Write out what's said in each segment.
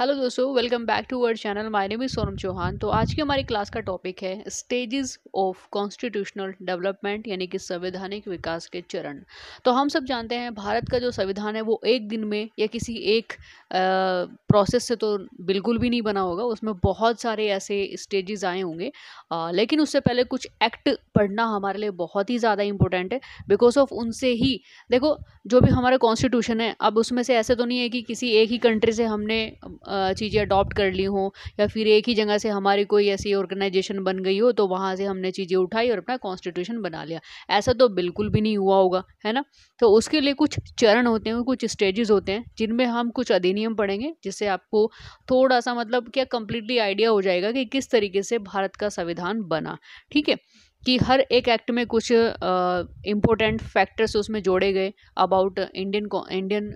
hello दोस्तों welcome back to our channel my name is Sonam Chauhan तो आज की हमारी क्लास का टॉपिक है स्टेजेस ऑफ कॉन्स्टिट्यूशनल डेवलपमेंट यानी कि संवैधानिक विकास के चरण तो हम सब जानते हैं भारत का जो संविधान है वो एक दिन में या किसी एक प्रोसेस से तो बिल्कुल भी नहीं बना होगा उसमें बहुत सारे ऐसे स्टेजेस आए होंगे लेकिन उससे पहले कुछ एक्ट पढ़ना हमारे लिए बहुत ही ज़्यादा इंपॉर्टेंट है बिकॉज ऑफ उनसे ही देखो जो भी हमारा कॉन्स्टिट्यूशन है अब उसमें से ऐसे तो नहीं है कि किसी एक ही कंट्री से हमने चीज़ें अडॉप्ट कर ली हों या फिर एक ही जगह से हमारी कोई ऐसी ऑर्गेनाइजेशन बन गई हो तो वहाँ से हमने चीज़ें उठाई और अपना कॉन्स्टिट्यूशन बना लिया ऐसा तो बिल्कुल भी नहीं हुआ होगा है ना तो उसके लिए कुछ चरण होते हैं कुछ स्टेजेस होते हैं जिनमें हम कुछ अधिनियम पढ़ेंगे जिससे आपको थोड़ा सा मतलब क्या कम्प्लीटली आइडिया हो जाएगा कि किस तरीके से भारत का संविधान बना ठीक है कि हर एक एक्ट में कुछ इम्पोर्टेंट फैक्टर्स उसमें जोड़े गए अबाउट इंडियन इंडियन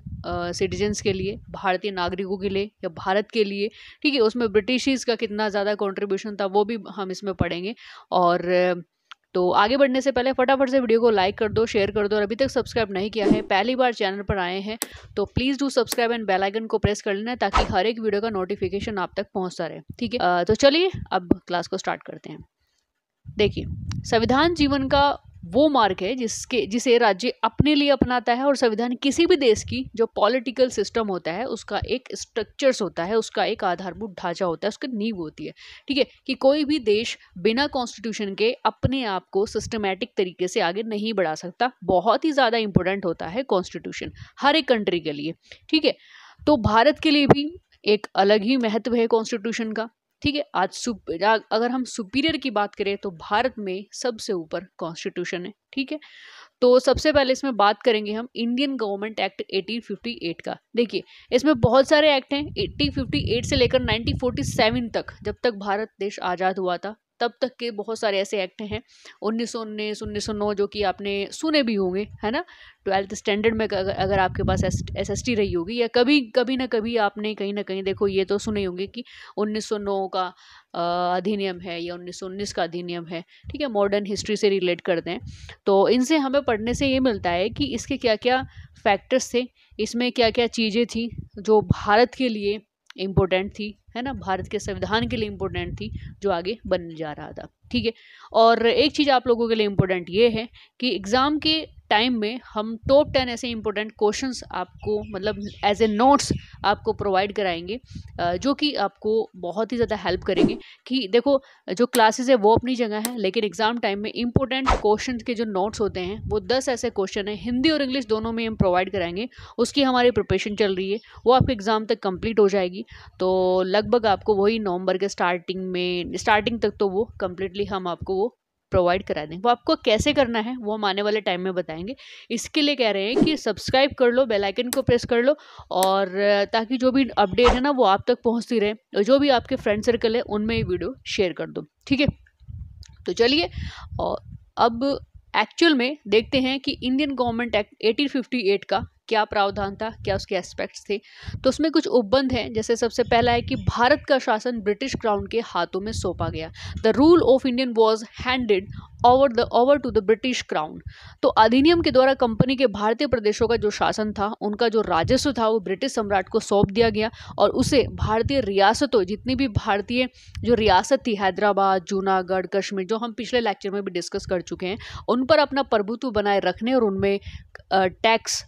सिटीजन्स के लिए भारतीय नागरिकों के लिए या भारत के लिए ठीक है उसमें ब्रिटिशीज़ का कितना ज़्यादा कंट्रीब्यूशन था वो भी हम इसमें पढ़ेंगे और तो आगे बढ़ने से पहले फटाफट से वीडियो को लाइक कर दो शेयर कर दो और अभी तक सब्सक्राइब नहीं किया है पहली बार चैनल पर आए हैं तो please do subscribe and bell icon को प्रेस कर लेना ताकि हर एक वीडियो का नोटिफिकेशन आप तक पहुंचता रहे ठीक है तो चलिए अब क्लास को स्टार्ट करते हैं देखिए संविधान जीवन का वो मार्ग है जिसके जिसे राज्य अपने लिए अपनाता है और संविधान किसी भी देश की जो पॉलिटिकल सिस्टम होता है उसका एक स्ट्रक्चर्स होता है उसका एक आधारभूत ढांचा होता है उसकी नींव होती है ठीक है कि कोई भी देश बिना कॉन्स्टिट्यूशन के अपने आप को सिस्टमेटिक तरीके से आगे नहीं बढ़ा सकता बहुत ही ज़्यादा इंपॉर्टेंट होता है कॉन्स्टिट्यूशन हर एक कंट्री के लिए ठीक है तो भारत के लिए भी एक अलग ही महत्व है कॉन्स्टिट्यूशन का ठीक है आज सुप अगर हम सुपीरियर की बात करें तो भारत में सबसे ऊपर कॉन्स्टिट्यूशन है ठीक है तो सबसे पहले इसमें बात करेंगे हम इंडियन गवर्नमेंट एक्ट 1858 का देखिए इसमें बहुत सारे एक्ट हैं 1858 से लेकर 1947 तक जब तक भारत देश आज़ाद हुआ था तब तक के बहुत सारे ऐसे एक्ट हैं उन्नीस सौ उन्नीस उन्नीस सौ नौ जो कि आपने सुने भी होंगे है ना ट्वेल्थ स्टैंडर्ड में अगर, अगर आपके पास एस एस टी रही होगी या कभी कभी ना कभी आपने कहीं ना कहीं देखो ये तो सुने होंगे कि उन्नीस सौ नौ का अधिनियम है या उन्नीस सौ उन्नीस का अधिनियम है ठीक है मॉडर्न हिस्ट्री से रिलेट करते हैं तो इनसे हमें पढ़ने से ये मिलता है कि इसके क्या क्या फैक्टर्स थे इसमें क्या क्या चीज़ें थी जो भारत के लिए इम्पोर्टेंट थी है ना भारत के संविधान के लिए इम्पोर्टेंट थी जो आगे बनने जा रहा था ठीक है और एक चीज़ आप लोगों के लिए इम्पोर्टेंट ये है कि एग्ज़ाम के टाइम में हम टॉप टेन ऐसे इम्पोर्टेंट क्वेश्चंस आपको मतलब एज ए नोट्स आपको प्रोवाइड कराएंगे जो कि आपको बहुत ही ज़्यादा हेल्प करेंगे कि देखो जो क्लासेस है वो अपनी जगह है लेकिन एग्ज़ाम टाइम में इंपॉर्टेंट क्वेश्चन के जो नोट्स होते हैं वो दस ऐसे क्वेश्चन हैं हिंदी और इंग्लिश दोनों में हम प्रोवाइड कराएंगे उसकी हमारी प्रिपरेशन चल रही है वो आपके एग्ज़ाम तक कम्प्लीट हो जाएगी तो लगभग आपको वही नवंबर के स्टार्टिंग में स्टार्टिंग तक तो वो कम्प्लीटली हम आपको वो प्रोवाइड करा देंगे वो आपको कैसे करना है वो हम आने वाले टाइम में बताएंगे इसके लिए कह रहे हैं कि सब्सक्राइब कर लो बेल आइकन को प्रेस कर लो और ताकि जो भी अपडेट है ना वो आप तक पहुंचती रहे और जो भी आपके फ्रेंड सर्कल है उनमें ये वीडियो शेयर कर दो ठीक है तो चलिए और अब एक्चुअल में देखते हैं कि इंडियन गवर्नमेंट एक्ट एट का क्या प्रावधान था क्या उसके एस्पेक्ट्स थे तो उसमें कुछ उपबंध हैं जैसे सबसे पहला है कि भारत का शासन ब्रिटिश क्राउन के हाथों में सौंपा गया the rule of Indian was handed over the over to the British crown तो अधिनियम के द्वारा कंपनी के भारतीय प्रदेशों का जो शासन था उनका जो राजस्व था वो ब्रिटिश सम्राट को सौंप दिया गया और उसे भारतीय रियासतों जितनी भी भारतीय जो रियासत थी हैदराबाद जूनागढ़ कश्मीर जो हम पिछले लेक्चर में भी डिस्कस कर चुके हैं उन पर अपना प्रभुत्व बनाए रखने और उनमें टैक्स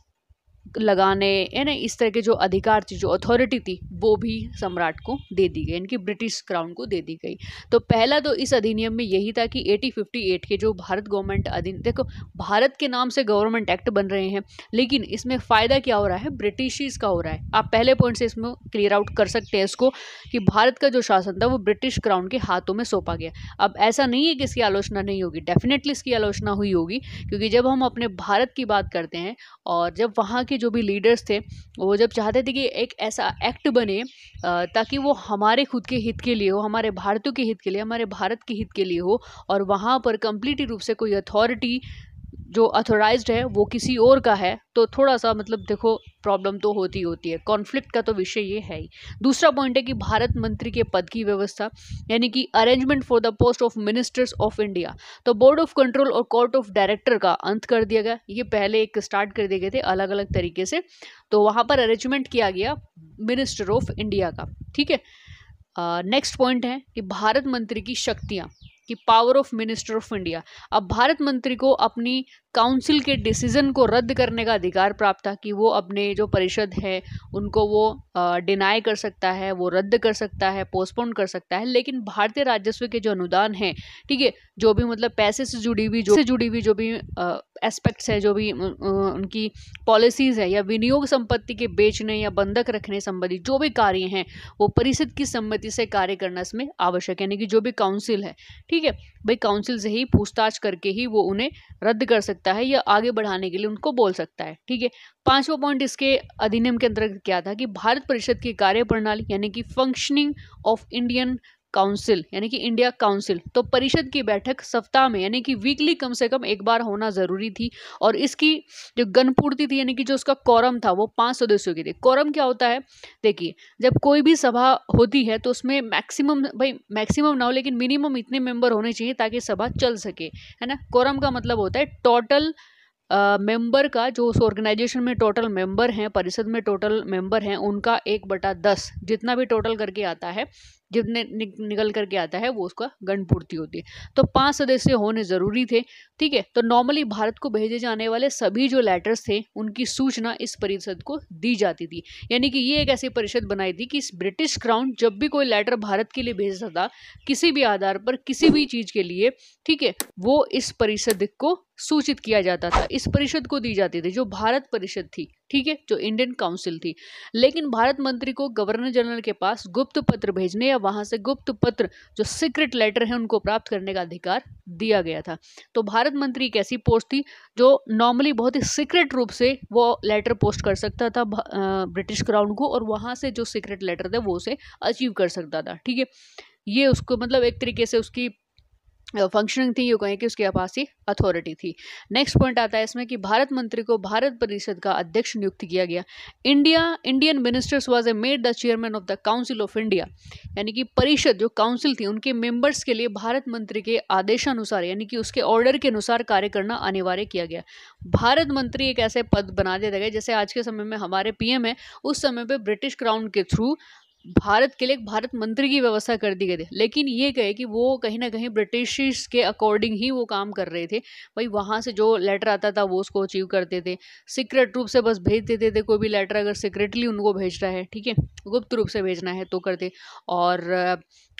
लगाने ना इस तरह के जो अधिकार थी जो अथॉरिटी थी वो भी सम्राट को दे दी गई इनकी ब्रिटिश क्राउन को दे दी गई तो पहला तो इस अधिनियम में यही था कि 1858 के जो भारत गवर्नमेंट अधिन देखो भारत के नाम से गवर्नमेंट एक्ट बन रहे हैं लेकिन इसमें फ़ायदा क्या हो रहा है ब्रिटिशीज का हो रहा है आप पहले पॉइंट से इसमें क्लियर आउट कर सकते हैं इसको कि भारत का जो शासन था वो ब्रिटिश क्राउन के हाथों में सौंपा गया अब ऐसा नहीं है कि इसकी आलोचना नहीं होगी डेफिनेटली इसकी आलोचना हुई होगी क्योंकि जब हम अपने भारत की बात करते हैं और जब वहाँ के जो भी लीडर्स थे वो जब चाहते थे कि एक ऐसा एक्ट बने ताकि वो हमारे खुद के हित के लिए हो हमारे भारतीयों के हित के लिए हमारे भारत के हित के लिए हो और वहाँ पर कम्प्लीटली रूप से कोई अथॉरिटी जो अथोराइज है वो किसी और का है तो थोड़ा सा मतलब देखो प्रॉब्लम तो होती होती है कॉन्फ्लिक्ट का तो विषय ये है ही दूसरा पॉइंट है कि भारत मंत्री के पद की व्यवस्था यानी कि arrangement for the post of ministers of India तो बोर्ड ऑफ कंट्रोल और कोर्ट ऑफ डायरेक्टर का अंत कर दिया गया ये पहले एक स्टार्ट कर दिए गए थे अलग अलग तरीके से तो वहाँ पर अरेंजमेंट किया गया मिनिस्टर ऑफ इंडिया का ठीक है नेक्स्ट पॉइंट है कि भारत मंत्री की शक्तियाँ कि power of minister of India अब भारत मंत्री को अपनी काउंसिल के डिसीजन को रद्द करने का अधिकार प्राप्त था कि वो अपने जो परिषद है उनको वो डिनाई कर सकता है वो रद्द कर सकता है पोस्टपोन कर सकता है लेकिन भारतीय राजस्व के जो अनुदान है ठीक है जो भी मतलब पैसे से जुड़ी हुई जो से जुड़ी हुई जो भी एस्पेक्ट्स है जो भी उनकी पॉलिसीज़ है या विनियोग संपत्ति के बेचने या बंधक रखने संबंधी जो भी कार्य हैं वो परिषद की सम्मति से कार्य करना इसमें आवश्यक है यानी कि जो भी काउंसिल है ठीक ठीक है भाई काउंसिल से ही पूछताछ करके ही वो उन्हें रद्द कर सकता है या आगे बढ़ाने के लिए उनको बोल सकता है ठीक है पांचवा पॉइंट इसके अधिनियम के अंतर्गत क्या था कि भारत परिषद की कार्यप्रणाली यानी कि फंक्शनिंग ऑफ इंडियन काउंसिल यानी कि इंडिया काउंसिल तो परिषद की बैठक सप्ताह में यानी कि वीकली कम से कम एक बार होना ज़रूरी थी और इसकी जो गणपूर्ति थी यानी कि जो उसका कॉरम था वो पाँच सदस्यों की थी कॉरम क्या होता है देखिए जब कोई भी सभा होती है तो उसमें मैक्सिमम भाई मैक्सिमम ना हो लेकिन मिनिमम इतने मेंबर होने चाहिए ताकि सभा चल सके है ना कोरम का मतलब होता है टोटल मेंबर uh, का जो उस ऑर्गेनाइजेशन में टोटल मेंबर हैं परिषद में टोटल मेंबर हैं उनका एक बटा दस जितना भी टोटल करके आता है जब नि, नि, निकल करके आता है वो उसका गणपूर्ति होती है तो पांच सदस्य होने ज़रूरी थे ठीक है तो नॉर्मली भारत को भेजे जाने वाले सभी जो लेटर्स थे उनकी सूचना इस परिषद को दी जाती थी यानी कि ये एक ऐसी परिषद बनाई थी कि ब्रिटिश क्राउन जब भी कोई लेटर भारत के लिए भेजता था किसी भी आधार पर किसी भी चीज़ के लिए ठीक है वो इस परिषद को सूचित किया जाता था इस परिषद को दी जाती थी जो भारत परिषद थी ठीक है जो इंडियन काउंसिल थी लेकिन भारत मंत्री को गवर्नर जनरल के पास गुप्त पत्र भेजने या वहां से गुप्त पत्र जो सीक्रेट लेटर है उनको प्राप्त करने का अधिकार दिया गया था तो भारत मंत्री एक ऐसी पोस्ट थी जो नॉर्मली बहुत ही सीक्रेट रूप से वो लेटर पोस्ट कर सकता था ब्रिटिश क्राउन को और वहाँ से जो सीक्रेट लेटर था वो उसे अचीव कर सकता था ठीक है ये उसको मतलब एक तरीके से उसकी फंक्शनिंग थी यू कहें कि उसके आपासी अथॉरिटी थी नेक्स्ट पॉइंट आता है इसमें कि भारत मंत्री को भारत परिषद का अध्यक्ष नियुक्त किया गया India Indian ministers was a made the chairman of the council of India यानी कि परिषद जो काउंसिल थी उनके मेंबर्स के लिए भारत मंत्री के आदेशानुसार यानी कि उसके ऑर्डर के अनुसार कार्य करना अनिवार्य किया गया भारत मंत्री एक ऐसे पद बना दिया गया जैसे आज के समय में हमारे पीएम है उस समय पर ब्रिटिश क्राउन के थ्रू भारत के लिए एक भारत मंत्री की व्यवस्था कर दी गई थी लेकिन ये कहे कि वो कहीं ना कहीं ब्रिटिश के अकॉर्डिंग ही वो काम कर रहे थे भाई वहाँ से जो लेटर आता था वो उसको अचीव करते थे सीक्रेट रूप से बस भेज देते थे कोई भी लेटर अगर सीक्रेटली उनको भेजना है ठीक है गुप्त रूप से भेजना है तो करते और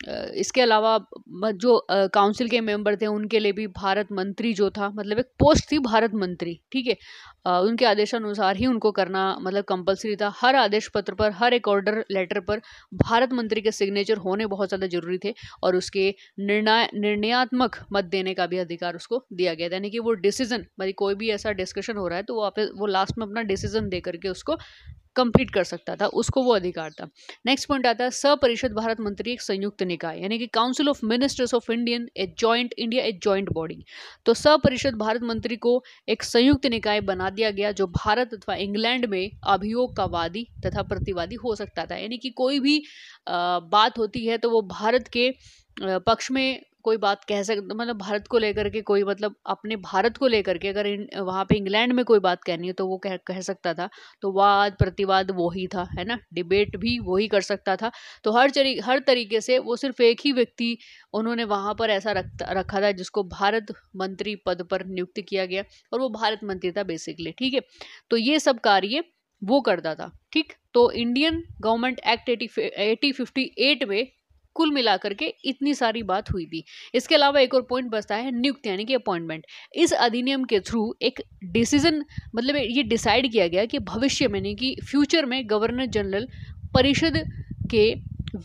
इसके अलावा जो काउंसिल के मेंबर थे उनके लिए भी भारत मंत्री जो था मतलब एक पोस्ट थी भारत मंत्री ठीक है उनके आदेशानुसार ही उनको करना मतलब कंपलसरी था हर आदेश पत्र पर हर एक ऑर्डर लेटर पर भारत मंत्री के सिग्नेचर होने बहुत ज़्यादा जरूरी थे और उसके निर्णय निर्णयात्मक मत देने का भी अधिकार उसको दिया गया था यानी कि वो डिसीजन मतलब कोई भी ऐसा डिस्कशन हो रहा है तो वो आप वो लास्ट में अपना डिसीजन दे करके उसको कंप्लीट कर सकता था उसको वो अधिकार था नेक्स्ट पॉइंट आता है सपरिषद भारत मंत्री एक संयुक्त निकाय यानी कि council of ministers of Indian a joint India a joint body तो सपरिषद भारत मंत्री को एक संयुक्त निकाय बना दिया गया जो भारत अथवा इंग्लैंड में अभियोग का वादी तथा प्रतिवादी हो सकता था यानी कि कोई भी बात होती है तो वो भारत के पक्ष में कोई बात कह सकता मतलब भारत को लेकर के कोई मतलब अपने भारत को लेकर के अगर इन वहाँ पे इंग्लैंड में कोई बात कहनी हो तो वो कह कह सकता था तो वाद प्रतिवाद वही था है ना डिबेट भी वही कर सकता था तो हर चरी हर तरीके से वो सिर्फ एक ही व्यक्ति उन्होंने वहाँ पर ऐसा रख रखा था जिसको भारत मंत्री पद पर नियुक्त किया गया और वो भारत मंत्री था बेसिकली ठीक है तो ये सब कार्य वो करता था ठीक तो Indian government act eighty eighty fifty eight में कुल मिलाकर के इतनी सारी बात हुई थी इसके अलावा एक और पॉइंट बचता है नियुक्त यानी कि अपॉइंटमेंट इस अधिनियम के थ्रू एक डिसीजन मतलब ये डिसाइड किया गया कि भविष्य में यानी कि फ्यूचर में गवर्नर जनरल परिषद के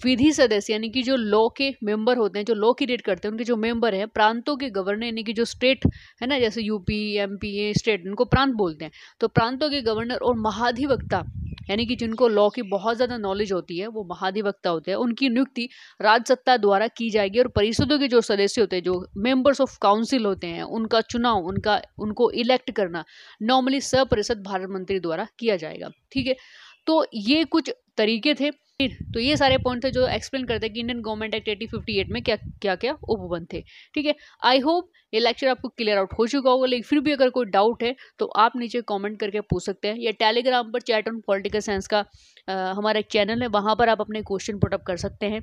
विधि सदस्य यानी कि जो लॉ के मेंबर होते हैं जो लॉ क्रिएट करते हैं उनके जो मेंबर हैं प्रांतों के गवर्नर यानी कि जो स्टेट है ना जैसे यूपी एमपी ये स्टेट उनको प्रांत बोलते हैं तो प्रांतों के गवर्नर और महाधिवक्ता यानी कि जिनको लॉ की बहुत ज़्यादा नॉलेज होती है वो महाधिवक्ता होते हैं उनकी नियुक्ति राज्य सत्ता द्वारा की जाएगी और परिषदों के जो सदस्य होते हैं जो मेंबर्स ऑफ काउंसिल होते हैं उनका चुनाव उनका उनको इलेक्ट करना नॉर्मली सपरिषद भारत मंत्री द्वारा किया जाएगा ठीक है तो ये कुछ तरीके थे तो ये सारे पॉइंट थे जो एक्सप्लेन करते हैं कि Indian government act eighteen fifty eight में क्या क्या क्या उपबंध थे ठीक है आई होप ये लेक्चर आपको क्लियर आउट हो चुका होगा लेकिन फिर भी अगर कोई डाउट है तो आप नीचे कमेंट करके पूछ सकते हैं या टेलीग्राम पर चैट ऑन पॉलिटिकल साइंस का आ, हमारा एक चैनल है वहाँ पर आप अपने क्वेश्चन पुटअप कर सकते हैं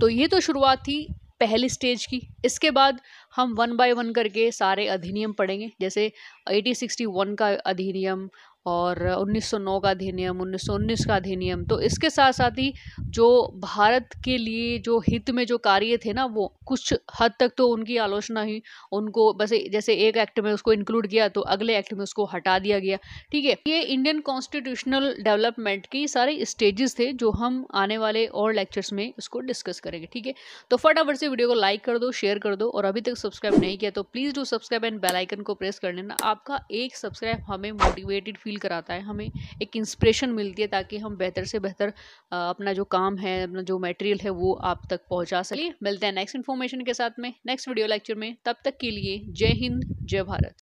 तो ये तो शुरुआत थी पहली स्टेज की इसके बाद हम वन बाय वन करके सारे अधिनियम पढ़ेंगे जैसे 1861 का अधिनियम और 1909 का अधिनियम 1919 का अधिनियम तो इसके साथ साथ ही जो भारत के लिए जो हित में जो कार्य थे ना वो कुछ हद तक तो उनकी आलोचना ही उनको बस जैसे एक एक्ट में उसको इंक्लूड किया तो अगले एक्ट में उसको हटा दिया गया ठीक है ये इंडियन कॉन्स्टिट्यूशनल डेवलपमेंट के सारे स्टेजेस थे जो हम आने वाले और लेक्चर्स में उसको डिस्कस करेंगे ठीक है तो फटाफट से वीडियो को लाइक कर दो शेयर कर दो और अभी तक सब्सक्राइब नहीं किया तो please do subscribe and bell icon को प्रेस कर लेना आपका एक सब्सक्राइब हमें मोटिवेटेड फील फील कराता है हमें एक इंस्पिरेशन मिलती है ताकि हम बेहतर से बेहतर अपना जो काम है अपना जो मटेरियल है वो आप तक पहुंचा सके मिलते हैं नेक्स्ट इन्फॉर्मेशन के साथ में नेक्स्ट वीडियो लेक्चर में तब तक के लिए जय हिंद जय भारत